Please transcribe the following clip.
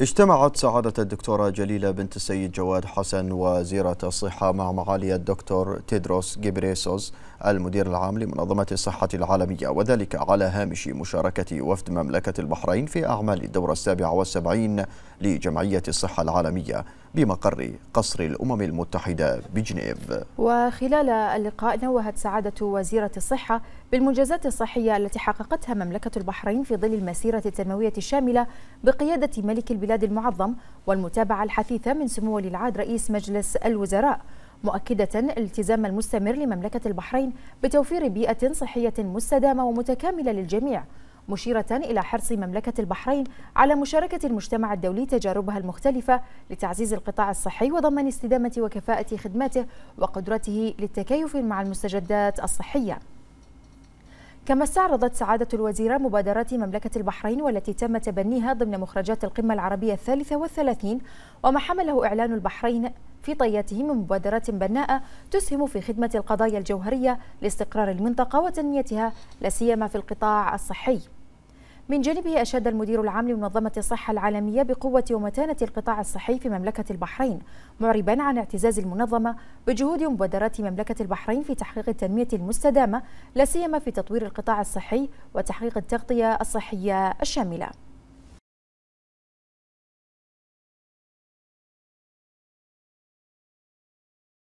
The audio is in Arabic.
اجتمعت سعادة الدكتورة جليلة بنت السيد جواد حسن وزيرة الصحة مع معالي الدكتور تيدروس جيبريسوس المدير العام لمنظمة الصحة العالمية وذلك على هامش مشاركة وفد مملكة البحرين في أعمال الدورة السابعة والسبعين لجمعية الصحة العالمية بمقر قصر الأمم المتحدة بجنيف وخلال اللقاء نوهت سعادة وزيرة الصحة بالمنجزات الصحية التي حققتها مملكة البحرين في ظل المسيرة التنموية الشاملة بقيادة ملك البلاد المعظم والمتابعة الحثيثة من سمو ولي العهد رئيس مجلس الوزراء مؤكدة الالتزام المستمر لمملكة البحرين بتوفير بيئة صحية مستدامة ومتكاملة للجميع مشيرة إلى حرص مملكة البحرين على مشاركة المجتمع الدولي تجاربها المختلفة لتعزيز القطاع الصحي وضمان استدامة وكفاءة خدماته وقدرته للتكيف مع المستجدات الصحية كما استعرضت سعادة الوزيرة مبادرات مملكة البحرين والتي تم تبنيها ضمن مخرجات القمة العربية الثالثة والثلاثين وما حمله إعلان البحرين في طياتهم مبادرات بناءة تسهم في خدمة القضايا الجوهرية لاستقرار المنطقة وتنميتها سيما في القطاع الصحي من جانبه أشاد المدير العام لمنظمة الصحة العالمية بقوة ومتانة القطاع الصحي في مملكة البحرين معربا عن اعتزاز المنظمة بجهود مبادرات مملكة البحرين في تحقيق التنمية المستدامة لا سيما في تطوير القطاع الصحي وتحقيق التغطية الصحية الشاملة